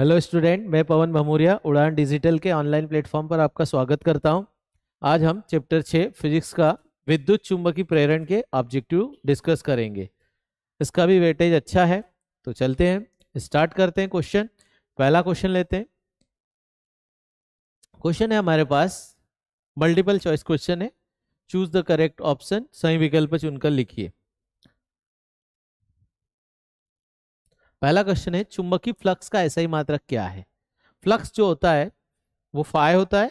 hello student मैं पवन भमूरिया उड़ान digital के ऑनलाइन प्लेटफॉर्म पर आपका स्वागत करता हूं आज हम चैप्टर छः फिजिक्स का विद्युत चुंबकीय प्रेरण के ऑब्जेक्टिव डिस्कस करेंगे इसका भी वेटेज अच्छा है तो चलते हैं स्टार्ट करते हैं क्वेश्चन पहला क्वेश्चन लेते हैं क्वेश्चन है हमारे पास मल्टीपल चॉइस क्वेश्चन है चूज द करेक्ट ऑप्शन सही विकल्प चुनकर लिखिए पहला क्वेश्चन है चुंबकीय फ्लक्स का ऐसा ही मात्रक क्या है फ्लक्स जो होता है वो फाय होता है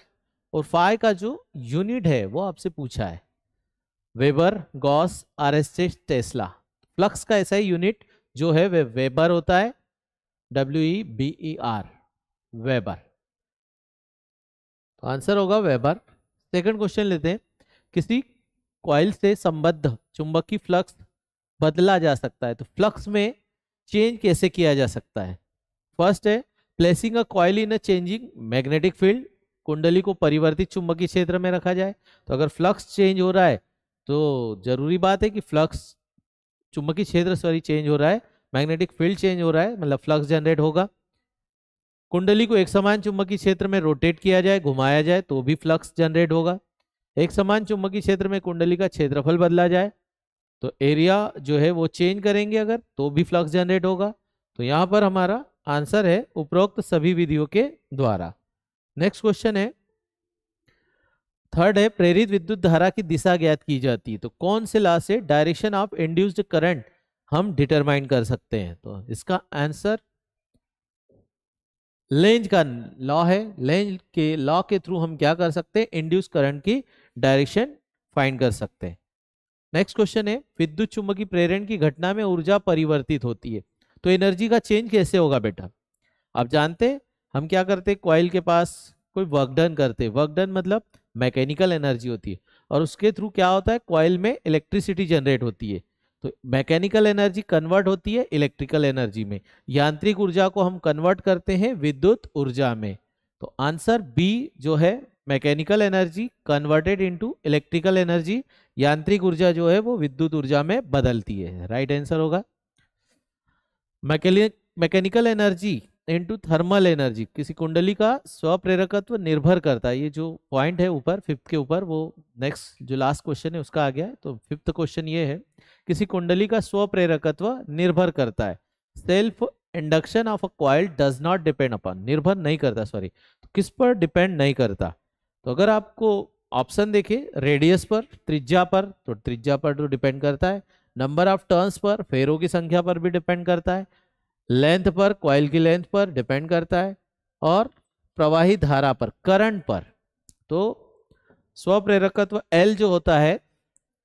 और फाय का जो यूनिट है वो आपसे पूछा है weber gauss R S tesla flux का ऐसा ही यूनिट जो है वे वेबर होता है W E B E R weber तो आंसर होगा वेबर सेकंड क्वेश्चन लेते हैं किसी कॉइल से संबद्ध चुंबकीय फ्लक्स बदला जा सकता है तो फ्लक्स में चेंज कैसे किया जा सकता है फर्स्ट है placing a coil in a changing magnetic field कुंडली को परिवर्तित चुंबकीय क्षेत्र में रखा जाए तो अगर फ्लक्स चेंज हो रहा है तो जरूरी बात है कि फ्लक्स चुंबकीय क्षेत्र सॉरी चेंज हो रहा है मैग्नेटिक फील्ड चेंज हो रहा है मतलब फ्लक्स जनरेट होगा कुंडली को एक समान चुंबकीय क्षेत्र में रोटेट किया जाए घुमाया जाए तो भी फ्लक्स जनरेट होगा एक समान चुंबकीय क्षेत्र में कुंडली का क्षेत्रफल बदला जाए तो एरिया जो है वो चेंज करेंगे अगर तो भी फ्लक्स जनरेट होगा तो यहाँ पर हमारा आंसर है उपरोक्त सभी विधियों के द्वारा नेक्स्ट क्वेश्चन है थर्ड है प्रेरित विद्युत धारा की दिशा ज्ञात की जाती है तो कौन से लॉ से डायरेक्शन ऑफ इंड्यूस्ड करंट हम डिटरमाइन कर सकते हैं तो इसका आंसर लेंज का लॉ है लेंज के लॉ के थ्रू हम क्या कर सकते हैं इंड्यूस करंट की डायरेक्शन फाइंड कर सकते हैं नेक्स्ट क्वेश्चन है विद्युत चुंबकीय प्रेरण की घटना में ऊर्जा परिवर्तित होती है तो एनर्जी का चेंज कैसे होगा बेटा आप जानते हम क्या करते कॉइल के पास कोई वर्कडन करते वर्कडन मतलब मैकेनिकल एनर्जी होती है और उसके थ्रू क्या होता है कॉइल में इलेक्ट्रिसिटी जनरेट होती है तो मैकेनिकल एनर्जी कन्वर्ट होती है इलेक्ट्रिकल एनर्जी में यांत्रिक ऊर्जा को हम कन्वर्ट करते हैं विद्युत ऊर्जा में तो आंसर बी जो है mechanical energy converted into electrical energy यांत्रिक ऊर्जा जो है वो विद्युत ऊर्जा में बदलती है राइट आंसर होगा mechanical energy into thermal energy किसी कुंडली का स्वप्रेरकत्व निर्भर करता है ये जो पॉइंट है ऊपर फिफ्थ के ऊपर वो नेक्स्ट जो लास्ट क्वेश्चन है उसका आ गया है तो फिफ्थ क्वेश्चन ये है किसी कुंडली का स्वप्रेरकत्व निर्भर करता है self induction of a coil does not depend upon निर्भर नहीं करता सॉरी तो किस पर डिपेंड नहीं करता तो अगर आपको ऑप्शन देखे रेडियस पर त्रिज्या पर तो त्रिज्या पर तो डिपेंड करता है नंबर ऑफ टर्न्स पर फेरों की संख्या पर भी डिपेंड करता है लेंथ पर क्वाइल की लेंथ पर डिपेंड करता है और प्रवाही धारा पर करंट पर तो स्वप्रेरकत्व एल जो होता है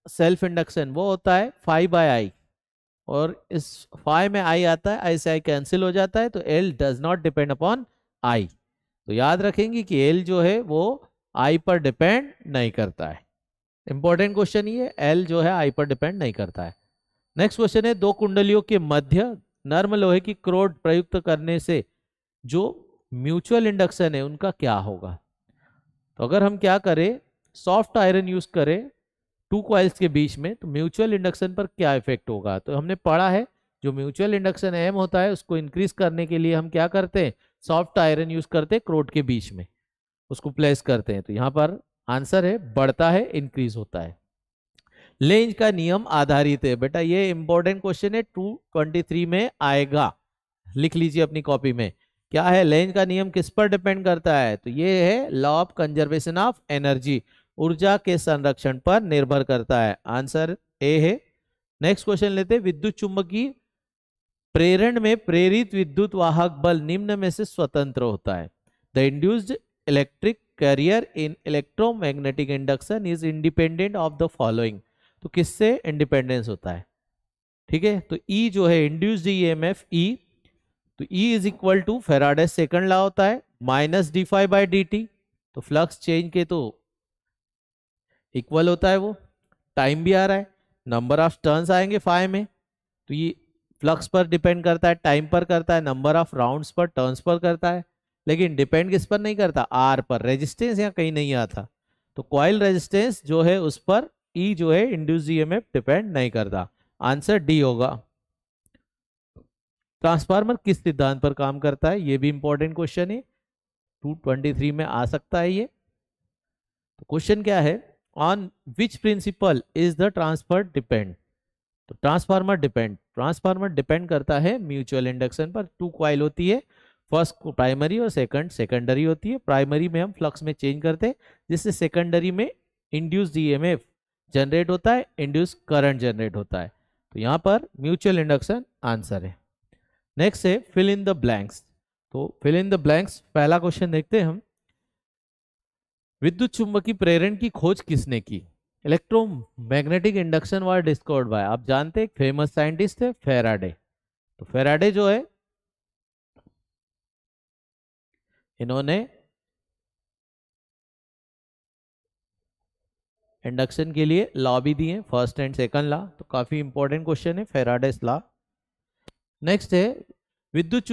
सेल्फ इंडक्शन वो होता है फाइव बाय आई और इस फाइव में आई आता है आई से आई कैंसिल हो जाता है तो L does not depend upon I तो याद रखेंगे कि एल जो है वो आई पर डिपेंड नहीं करता है इंपॉर्टेंट क्वेश्चन ये एल जो है आई पर डिपेंड नहीं करता है नेक्स्ट क्वेश्चन है दो कुंडलियों के मध्य नर्म लोहे की क्रोड प्रयुक्त करने से जो म्यूचुअल इंडक्शन है उनका क्या होगा तो अगर हम क्या करें सॉफ्ट आयरन यूज करें टू क्वाइल्स के बीच में तो म्यूचुअल इंडक्शन पर क्या इफेक्ट होगा तो हमने पढ़ा है जो म्यूचुअल इंडक्शन एम होता है उसको इंक्रीज करने के लिए हम क्या करते हैं सॉफ्ट आयरन यूज करते हैं क्रोड के बीच में उसको प्लेस करते हैं तो यहाँ पर आंसर है बढ़ता है इंक्रीज होता है लेंज का नियम आधारित है बेटा ये इंपॉर्टेंट क्वेश्चन है टू ट्वेंटी थ्री में आएगा लिख लीजिए अपनी कॉपी में क्या है लेंज का नियम किस पर डिपेंड करता है तो ये है law of conservation of energy ऊर्जा के संरक्षण पर निर्भर करता है आंसर ए है नेक्स्ट क्वेश्चन लेते हैं विद्युत चुंबकीय प्रेरण में प्रेरित विद्युत वाहक बल निम्न में से स्वतंत्र होता है the induced electric carrier in electromagnetic induction is independent of the following तो किससे इंडिपेंडेंस होता है ठीक है तो E जो है इंड्यूस्ड एफ ई तो E is equal to Faraday second law होता है minus D phi by D T तो फ्लक्स चेंज के तो इक्वल होता है वो टाइम भी आ रहा है नंबर ऑफ टर्न्स आएंगे फाइव में तो ये फ्लक्स पर डिपेंड करता है टाइम पर करता है नंबर ऑफ राउंड्स पर टर्न्स पर करता है लेकिन डिपेंड किस पर नहीं करता आर पर रेजिस्टेंस यहाँ कहीं नहीं आता तो क्वाइल रेजिस्टेंस जो है उस पर ई e जो है इंड्यूस ईएमएफ डिपेंड नहीं करता आंसर डी होगा ट्रांसफार्मर किस सिद्धांत पर काम करता है ये भी इंपॉर्टेंट क्वेश्चन है थ्री में आ सकता है ये तो क्वेश्चन क्या है on which principle is the transfer depend तो ट्रांसफार्मर डिपेंड ट्रांसफार्मर डिपेंड करता है म्यूचुअल इंडक्शन पर टू क्वाइल होती है फर्स्ट प्राइमरी और सेकंड सेकेंडरी होती है प्राइमरी में हम फ्लक्स में चेंज करते हैं जिससे सेकेंडरी में इंड्यूस ईएमएफ जनरेट होता है इंड्यूस करंट जनरेट होता है तो यहाँ पर म्यूचुअल इंडक्शन आंसर है नेक्स्ट है फिल इन द ब्लैंक्स तो फिल इन द ब्लैंक्स पहला क्वेश्चन देखते हैं हम विद्युत चुंबकीय प्रेरण की खोज किसने की electromagnetic induction was discovered by आप जानते हैं फेमस साइंटिस्ट है फेराडे तो फेराडे जो है इन्होंने इंडक्शन के लिए लॉ भी दिए फर्स्ट एंड सेकंड लॉ तो काफ़ी इंपॉर्टेंट क्वेश्चन है फेराडेस लॉ नेक्स्ट है विद्युत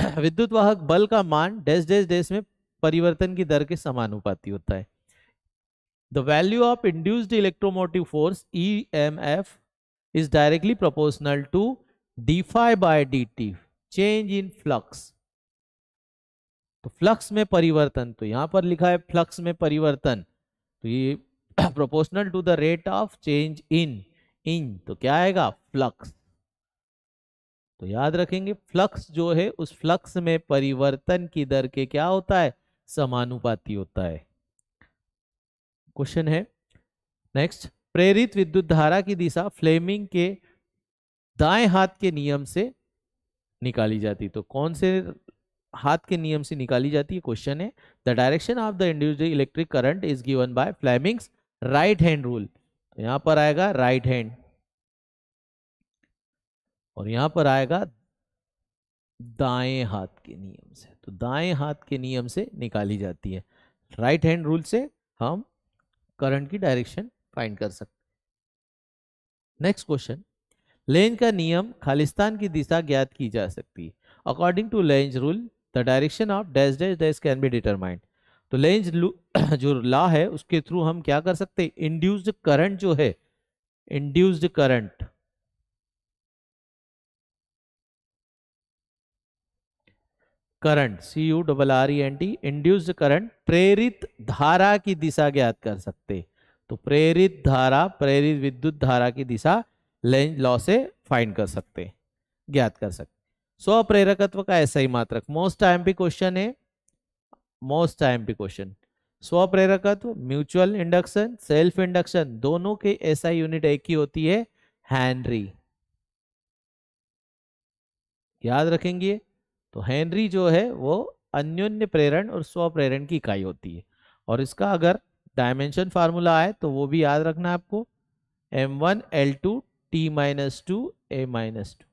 विद्युत वाहक बल का मान डेस डेस डेस में परिवर्तन की दर के समानुपाती होता है the value of induced electromotive force E M F is directly proportional to D phi by D T change in flux तो फ्लक्स में परिवर्तन तो यहां पर लिखा है फ्लक्स में परिवर्तन तो ये proportional to the rate of change in in तो क्या आएगा फ्लक्स तो याद रखेंगे फ्लक्स जो है उस फ्लक्स में परिवर्तन की दर के क्या होता है समानुपाती होता है क्वेश्चन है नेक्स्ट प्रेरित विद्युत धारा की दिशा फ्लेमिंग के दाएं हाथ के नियम से निकाली जाती तो कौन से हाथ के नियम से निकाली जाती है क्वेश्चन है the direction of the individual electric current is given by Fleming's right hand rule यहां पर आएगा राइट हैंड और यहां पर आएगा दाएं हाथ के नियम से तो दाएं हाथ के नियम से निकाली जाती है राइट हैंड रूल से हम करंट की डायरेक्शन फाइंड कर सकते नेक्स्ट क्वेश्चन लेंज का नियम खालिस्तान की दिशा ज्ञात की जा सकती है according to Lenz rule the direction of dash dash dash can be determined तो लेंज जो लॉ है उसके थ्रू हम क्या कर सकते इंड्यूस्ड करंट जो है induced current current C U double R E N T induced current प्रेरित धारा की दिशा ज्ञात कर सकते तो प्रेरित धारा प्रेरित विद्युत धारा की दिशा लेंज लॉ से फाइंड कर सकते ज्ञात कर सकते स्व प्रेरकत्व का ऐसा ही मात्रक मोस्ट एम पी क्वेश्चन है मोस्ट एम पी क्वेश्चन स्व प्रेरकत्व म्यूचुअल इंडक्शन सेल्फ इंडक्शन दोनों के ऐसा यूनिट एक ही होती है हैंनरी याद रखेंगे तो हैंनरी जो है वो अन्योन्य प्रेरण और स्व प्रेरण की इकाई होती है और इसका अगर डायमेंशन फार्मूला आए तो वो भी याद रखना आपको M one L two T minus two A minus two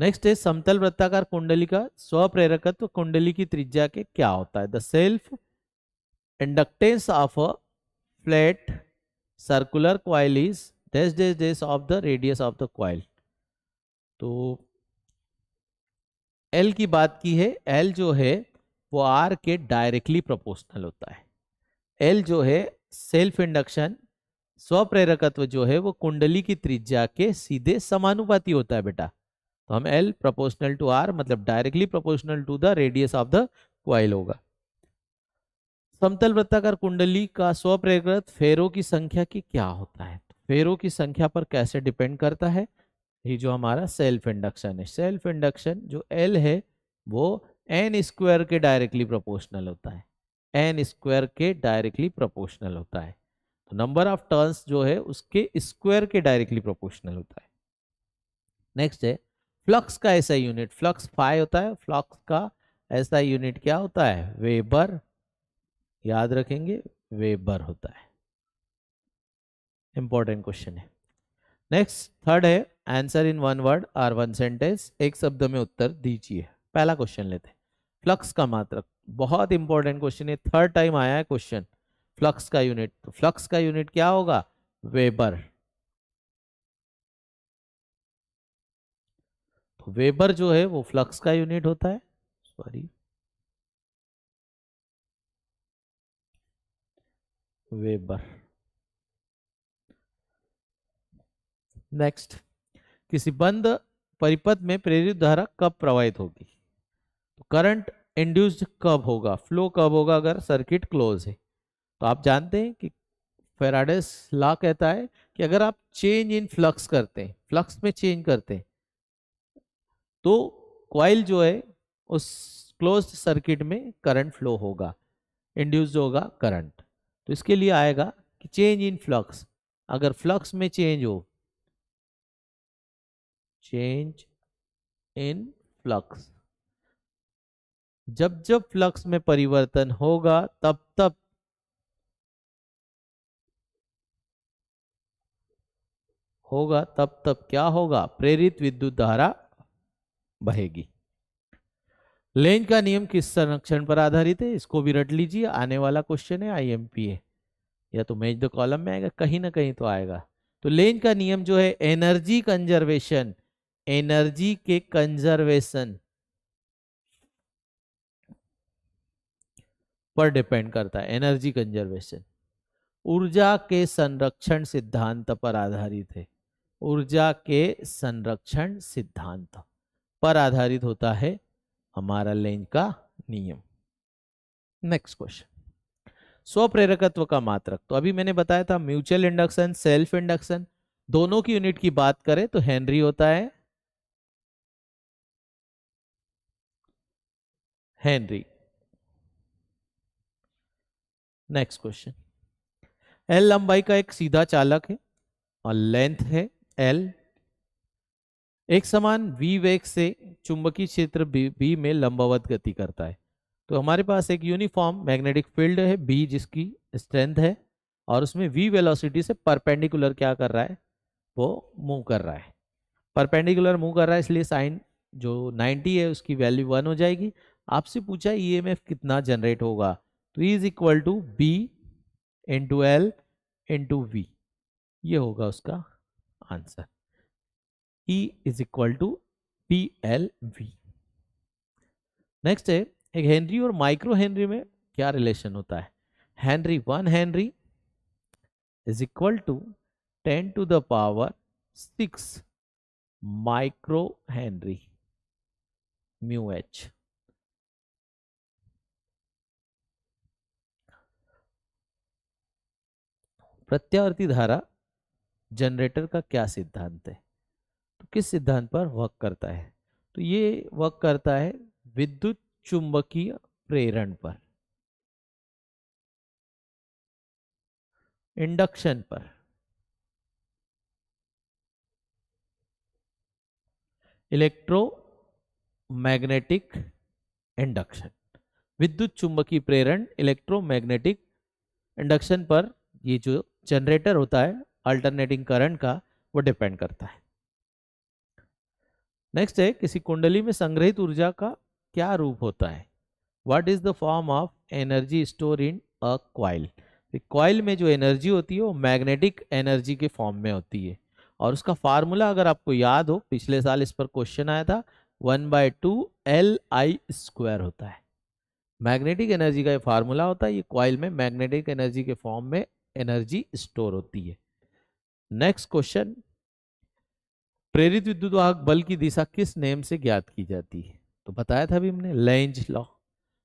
next है समतल वृत्ताकार कुंडली का स्वप्रेरकत्व कुंडली की त्रिज्या के क्या होता है the self inductance of a flat circular coil is dash dash dash of the radius of the coil तो एल की बात की है एल जो है वो आर के डायरेक्टली प्रोपोर्शनल होता है एल जो है सेल्फ इंडक्शन स्वप्रेरकत्व जो है वो कुंडली की त्रिज्या के सीधे समानुपाती होता है बेटा तो हम एल प्रोपोर्शनल टू आर मतलब directly proportional to the radius of the coil होगा समतल वृत्ताकार कुंडली का स्वप्रेरत फेरों की संख्या की क्या होता है तो फेरो की संख्या पर कैसे डिपेंड करता है ये जो हमारा सेल्फ इंडक्शन है सेल्फ इंडक्शन जो एल है वो एन स्क्वायर के डायरेक्टली प्रोपोर्शनल होता है एन स्क्वायर के डायरेक्टली प्रोपोर्शनल होता है तो नंबर ऑफ टर्न्स जो है उसके स्क्वायर के डायरेक्टली प्रोपोर्शनल होता है नेक्स्ट है फ्लक्स का ऐसा यूनिट फ्लक्स फाइ होता है फ्लक्स का ऐसा यूनिट क्या होता है वेबर याद रखेंगे वेबर होता है इंपॉर्टेंट क्वेश्चन है नेक्स्ट थर्ड है answer in one word or one sentence एक शब्द में उत्तर दीजिए पहला क्वेश्चन लेते हैं फ्लक्स का मात्रक बहुत इंपॉर्टेंट क्वेश्चन है थर्ड टाइम आया है क्वेश्चन फ्लक्स का यूनिट तो फ्लक्स का यूनिट क्या होगा वेबर तो वेबर जो है वो फ्लक्स का यूनिट होता है सॉरी वेबर नेक्स्ट किसी बंद परिपथ में प्रेरित धारा कब प्रवाहित होगी तो करंट इंड्यूस्ड कब होगा फ्लो कब होगा अगर सर्किट क्लोज है तो आप जानते हैं कि फेराडेस ला कहता है कि अगर आप चेंज इन फ्लक्स करते हैं फ्लक्स में चेंज करते हैं तो क्वाइल जो है उस क्लोज सर्किट में करंट फ्लो होगा इंड्यूस होगा करंट तो इसके लिए आएगा कि चेंज इन फ्लक्स अगर फ्लक्स में चेंज हो चेंज इन फ्लक्स जब जब फ्लक्स में परिवर्तन होगा तब तब होगा तब तब क्या होगा प्रेरित विद्युत धारा बहेगी लेंज का नियम किस संरक्षण पर आधारित है इसको भी रट लीजिए आने वाला क्वेश्चन है आई या तो मेज द कॉलम में आएगा कहीं ना कहीं तो आएगा तो लेंज का नियम जो है एनर्जी कंजर्वेशन एनर्जी के कंजर्वेशन पर डिपेंड करता है एनर्जी कंजर्वेशन ऊर्जा के संरक्षण सिद्धांत पर आधारित है ऊर्जा के संरक्षण सिद्धांत पर आधारित होता है हमारा लेंज का नियम नेक्स्ट क्वेश्चन स्वप्रेरकत्व का मात्रक तो अभी मैंने बताया था म्यूचुअल इंडक्शन सेल्फ इंडक्शन दोनों की यूनिट की बात करें तो हेनरी होता है हेनरी नेक्स्ट क्वेश्चन एल लंबाई का एक सीधा चालक है और लेंथ है एल एक समान वी वेग से चुंबकीय क्षेत्र बी, बी में लंबावत गति करता है तो हमारे पास एक यूनिफॉर्म मैग्नेटिक फील्ड है बी जिसकी स्ट्रेंथ है और उसमें वी वेलोसिटी से परपेंडिकुलर क्या कर रहा है वो मूव कर रहा है परपेंडिकुलर मूव कर रहा है इसलिए साइन जो 90 है उसकी वैल्यू वन हो जाएगी आपसे पूछा ईएमएफ कितना जनरेट होगा तो E is equal to B into L into V ये होगा उसका answer E is equal to P L V next है एक हेनरी और माइक्रो हेनरी में क्या रिलेशन होता है henry one henry is equal to ten to the power six micro henry mu H प्रत्यावर्ती धारा जनरेटर का क्या सिद्धांत है तो किस सिद्धांत पर वर्क करता है तो ये वर्क करता है विद्युत चुंबकीय प्रेरण पर इंडक्शन पर इलेक्ट्रो मैग्नेटिक इंडक्शन विद्युत चुंबकीय प्रेरण इलेक्ट्रोमैग्नेटिक इंडक्शन पर ये जो जनरेटर होता है अल्टरनेटिंग करंट का वो डिपेंड करता है नेक्स्ट है किसी कुंडली में संग्रहित ऊर्जा का क्या रूप होता है what is the form of energy store in a coil coil में जो एनर्जी होती है वो मैग्नेटिक एनर्जी के फॉर्म में होती है और उसका फार्मूला अगर आपको याद हो पिछले साल इस पर क्वेश्चन आया था one by two L I square होता है मैग्नेटिक एनर्जी का ये फार्मूला होता है ये क्वाइल में मैग्नेटिक एनर्जी के फॉर्म में एनर्जी स्टोर होती है नेक्स्ट क्वेश्चन प्रेरित विद्युत बल की दिशा किस नेम से ज्ञात की जाती है तो बताया था अभी हमने लेंज लॉ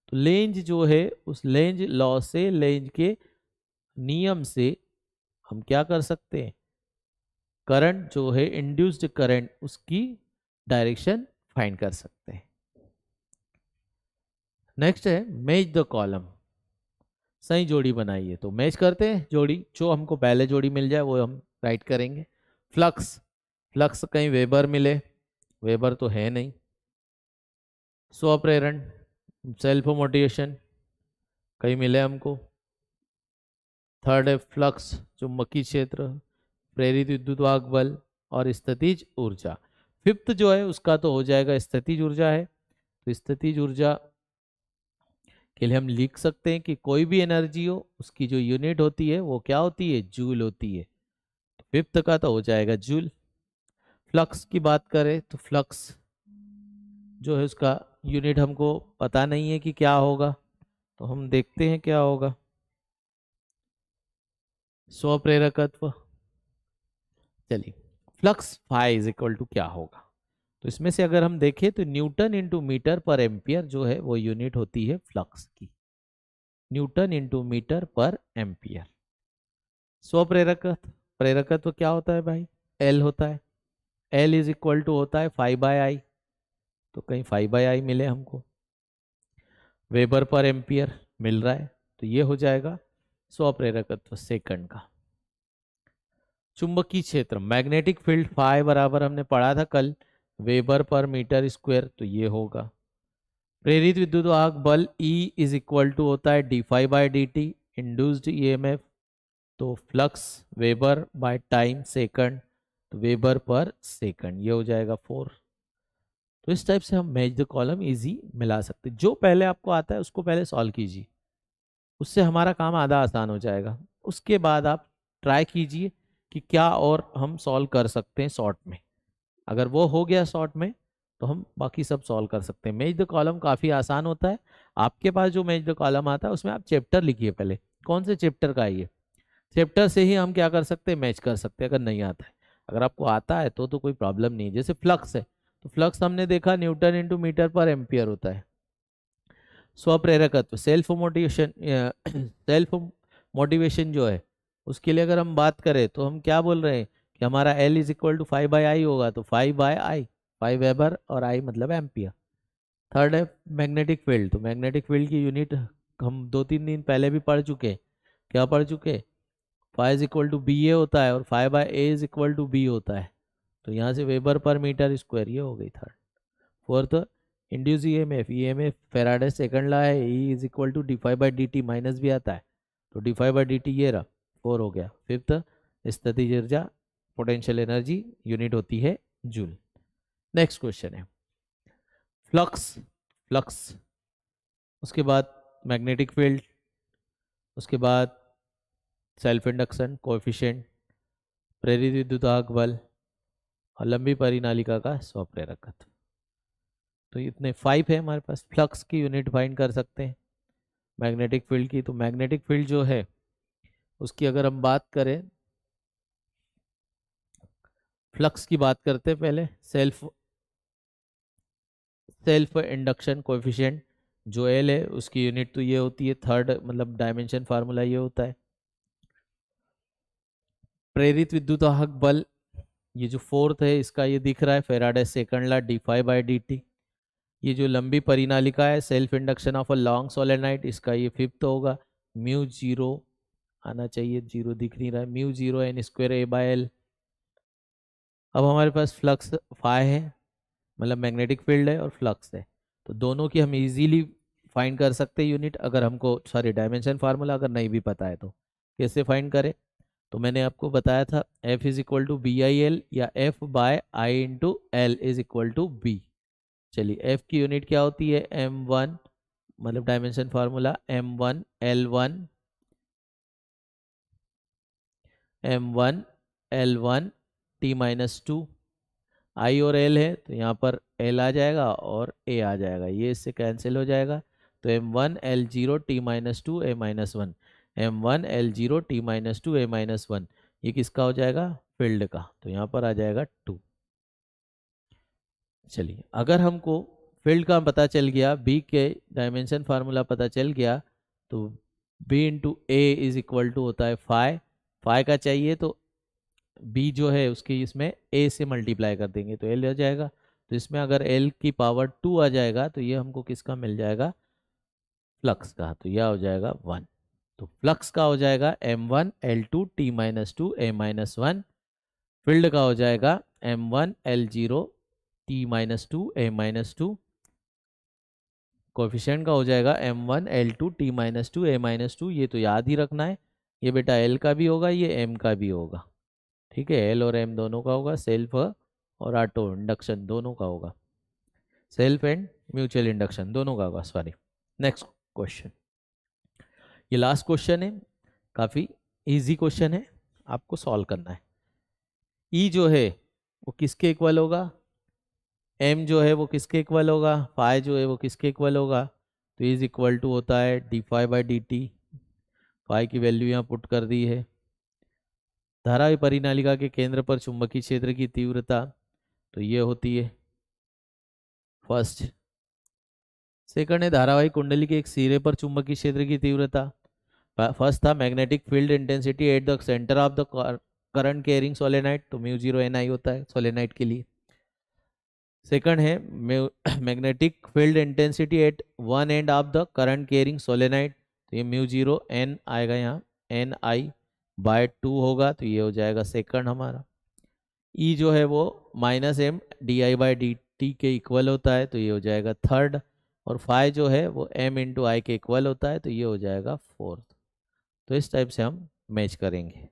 तो लेंज जो है उस लेंज लॉ से लेंज के नियम से हम क्या कर सकते हैं करंट जो है इंड्यूस्ड करंट उसकी डायरेक्शन फाइंड कर सकते हैं नेक्स्ट है मैच द कॉलम सही जोड़ी बनाइए तो मैच करते हैं जोड़ी जो हमको पहले जोड़ी मिल जाए वो हम राइट करेंगे फ्लक्स फ्लक्स कहीं वेबर मिले वेबर तो है नहीं स्वप्रेरण सेल्फ मोटिवेशन कहीं मिले हमको थर्ड है फ्लक्स चुम्बकीय क्षेत्र प्रेरित विद्युत वाक बल और स्थितिज ऊर्जा फिफ्थ जो है उसका तो हो जाएगा स्थितिज ऊर्जा है तो स्थितिज ऊर्जा के लिए हम लिख सकते हैं कि कोई भी एनर्जी हो उसकी जो यूनिट होती है वो क्या होती है जूल होती है तो फिफ्थ का तो हो जाएगा जूल फ्लक्स की बात करें तो फ्लक्स जो है उसका यूनिट हमको पता नहीं है कि क्या होगा तो हम देखते हैं क्या होगा स्वप्रेरकत्व चलिए flux phi is equal to क्या होगा तो इसमें से अगर हम देखें तो न्यूटन इंटू मीटर पर एम्पियर जो है वो यूनिट होती है फ्लक्स की न्यूटन इंटू मीटर पर एम्पियर स्वप्रेरकत्व प्रेरकत्व क्या होता है भाई एल होता है एल इज इक्वल टू होता है फाइव बाय आई तो कहीं फाइव बाय आई मिले हमको वेबर पर एम्पियर मिल रहा है तो ये हो जाएगा स्वप्रेरकत्व सेकंड का चुंबकीय क्षेत्र मैग्नेटिक फील्ड फाइव बराबर हमने पढ़ा था कल वेबर पर मीटर स्क्वायर तो ये होगा प्रेरित विद्युत वाहक बल ई इज इक्वल टू होता है D phi by D T induced E तो flux weber by time second weber पर सेकंड ये हो जाएगा फोर तो इस टाइप से हम मैच द कॉलम इजी मिला सकते जो पहले आपको आता है उसको पहले सॉल्व कीजिए उससे हमारा काम आधा आसान हो जाएगा उसके बाद आप ट्राई कीजिए कि क्या और हम सॉल्व कर सकते हैं शॉर्ट में अगर वो हो गया शॉर्ट में तो हम बाकी सब सॉल्व कर सकते हैं मैच द कॉलम काफ़ी आसान होता है आपके पास जो मैच द कॉलम आता है उसमें आप चैप्टर लिखिए पहले कौन से चैप्टर का आइए ये चैप्टर से ही हम क्या कर सकते हैं मैच कर सकते हैं अगर नहीं आता है अगर आपको आता है तो तो कोई प्रॉब्लम नहीं जैसे फ्लक्स है तो फ्लक्स हमने देखा न्यूटन इंटू मीटर पर एम्पियर होता है स्वप्रेरकत्व सेल्फ मोटिवेशन सेल्फ मोटिवेशन जो है उसके लिए अगर हम बात करें तो हम क्या बोल रहे हैं कि हमारा L is equal to phi by I होगा तो phi by I phi weber और आई मतलब एम्पियर थर्ड है मैग्नेटिक फील्ड तो मैग्नेटिक फील्ड की यूनिट हम दो तीन दिन पहले भी पढ़ चुके हैं क्या पढ़ चुके हैं phi is equal to B A होता है और phi by A is equal to B होता है तो यहाँ से वेबर पर मीटर स्क्वायर ये हो गई third fourth induce E M F E M F Faraday second law है E is equal to D phi by D T minus भी आता है तो D phi by D T ये रहा फोर हो गया फिफ्थ स्थिति ऊर्जा पोटेंशियल एनर्जी यूनिट होती है जूल नेक्स्ट क्वेश्चन है फ्लक्स फ्लक्स उसके बाद मैग्नेटिक फील्ड उसके बाद सेल्फ इंडक्शन कोफिशेंट प्रेरित विद्युताक बल और लंबी परिनालिका का स्व प्रेरकत्व तो इतने फाइव है हमारे पास फ्लक्स की यूनिट फाइंड कर सकते हैं मैग्नेटिक फील्ड की तो मैग्नेटिक फील्ड जो है उसकी अगर हम बात करें फ्लक्स की बात करते हैं पहले सेल्फ सेल्फ इंडक्शन कोफिशेंट जो एल है उसकी यूनिट तो ये होती है थर्ड मतलब डायमेंशन फार्मूला ये होता है प्रेरित विद्युत वाहक बल ये जो फोर्थ है इसका ये दिख रहा है Faraday second law D phi by D T ये जो लंबी परिनालिका है self induction of a long solenoid इसका ये फिफ्थ होगा म्यू जीरो आना चाहिए जीरो दिख नहीं रहा है mu zero N square A by L अब हमारे पास फ्लक्स फाइव है मतलब मैग्नेटिक फील्ड है और फ्लक्स है तो दोनों की हम इजीली फाइंड कर सकते हैं यूनिट अगर हमको सॉरी डायमेंशन फार्मूला अगर नहीं भी पता है तो कैसे फाइंड करें तो मैंने आपको बताया था F is equal to B I L या F by I into L is equal to B चलिए एफ की यूनिट क्या होती है एम वन मतलब dimension formula M one L one M one L one T minus two I और L है तो यहाँ पर एल आ जाएगा और ए आ जाएगा ये इससे कैंसिल हो जाएगा तो M one L zero T minus two A minus one M one L zero T minus two A minus one ये किसका हो जाएगा फील्ड का तो यहाँ पर आ जाएगा टू चलिए अगर हमको फील्ड का पता चल गया बी के डायमेंशन फार्मूला पता चल गया तो B into A is equal to होता है फाइव फाइव का चाहिए तो बी जो है उसकी इसमें ए से मल्टीप्लाई कर देंगे तो एल आ जाएगा तो इसमें अगर एल की पावर टू आ जाएगा तो ये हमको किसका मिल जाएगा फ्लक्स का तो यह हो जाएगा वन तो फ्लक्स का हो जाएगा M one L two T minus two A minus one field का हो जाएगा M one L zero T minus two A minus two coefficient का हो जाएगा M one L two T minus two A minus two ये तो याद ही रखना है ये बेटा एल का भी होगा ये एम का भी होगा ठीक है एल और एम दोनों का होगा सेल्फ और ऑटो इंडक्शन दोनों का होगा सेल्फ एंड म्यूचुअल इंडक्शन दोनों का होगा सॉरी नेक्स्ट क्वेश्चन ये लास्ट क्वेश्चन है काफ़ी इजी क्वेश्चन है आपको सॉल्व करना है ई e जो है वो किसके इक्वल होगा एम जो है वो किसके इक्वल होगा फाइव जो है वो किसके इक्वल होगा तो इज इक्वल टू होता है D phi by D T phi की वैल्यू यहाँ पुट कर दी है धारा परिनालिका के केंद्र पर चुंबकीय क्षेत्र की तीव्रता तो ये होती है फर्स्ट सेकंड है धारावाहिक कुंडली के एक सिरे पर चुंबकीय क्षेत्र की तीव्रता फर्स्ट था magnetic field intensity at the centre of the current carrying solenoid तो म्यू जीरो एन आई होता है सोलेनाइट के लिए सेकंड है magnetic field intensity at one end of the current carrying solenoid तो ये म्यू जीरो एन आएगा यहाँ एन आई बाय टू होगा तो ये हो जाएगा सेकंड हमारा ई e जो है वो minus M D I by D T के इक्वल होता है तो ये हो जाएगा थर्ड और फाइव जो है वो एम इंटू आई के इक्वल होता है तो ये हो जाएगा फोर्थ तो इस टाइप से हम मैच करेंगे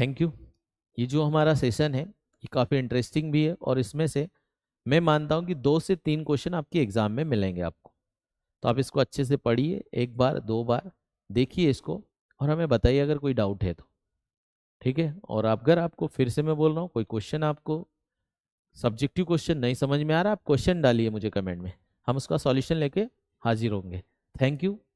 थैंक यू ये जो हमारा सेशन है ये काफ़ी इंटरेस्टिंग भी है और इसमें से मैं मानता हूँ कि दो से तीन क्वेश्चन आपके एग्ज़ाम में मिलेंगे आपको तो आप इसको अच्छे से पढ़िए एक बार दो बार देखिए इसको और हमें बताइए अगर कोई डाउट है तो ठीक है और अगर आपको फिर से मैं बोल रहा हूँ कोई क्वेश्चन आपको सब्जेक्टिव क्वेश्चन नहीं समझ में आ रहा आप क्वेश्चन डालिए मुझे कमेंट में हम उसका सॉल्यूशन लेके हाजिर होंगे थैंक यू